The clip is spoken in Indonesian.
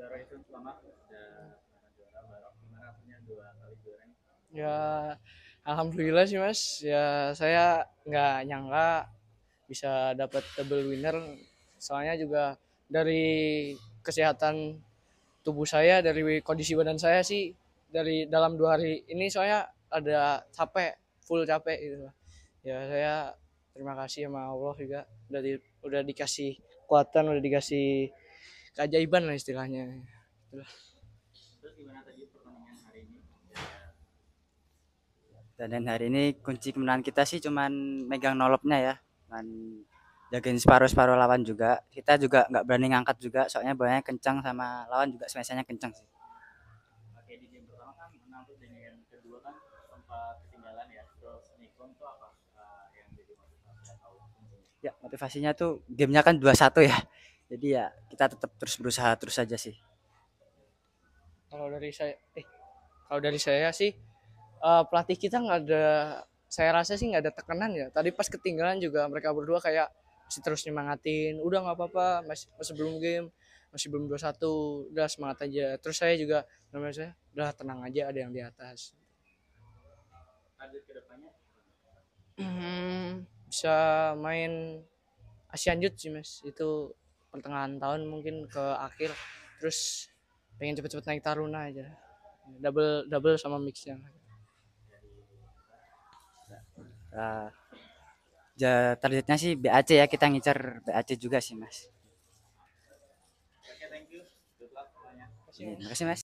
juara itu selama ya alhamdulillah sih mas ya saya nggak nyangka bisa dapat double winner soalnya juga dari kesehatan tubuh saya dari kondisi badan saya sih dari dalam dua hari ini soalnya ada capek full capek gitu ya saya terima kasih sama Allah juga udah di, udah dikasih kekuatan udah dikasih keajaiban lah istilahnya dan hari ini kunci kemenangan kita sih cuman megang nolopnya ya cuman jagain separuh-separuh lawan juga kita juga nggak berani ngangkat juga soalnya bolanya kencang sama lawan juga semesanya kencang sih kan kan ya eh, ya motivasinya tuh gamenya kan 2-1 ya jadi ya kita tetap terus berusaha terus saja sih kalau dari saya eh kalau dari saya sih uh, pelatih kita nggak ada saya rasa sih nggak ada tekanan ya tadi pas ketinggalan juga mereka berdua kayak masih terus nyemangatin udah nggak apa-apa masih, masih belum game masih belum 21 udah semangat aja terus saya juga namanya saya udah tenang aja ada yang di atas kedepannya hmm, bisa main Asian Youth sih mas itu pertengahan tahun mungkin ke akhir terus pengen cepet-cepet naik taruna aja double double sama mixnya uh, ja, targetnya sih BAC ya kita ngincer BAC juga sih mas Oke, thank you. Good luck iya, Terima kasih, Mas.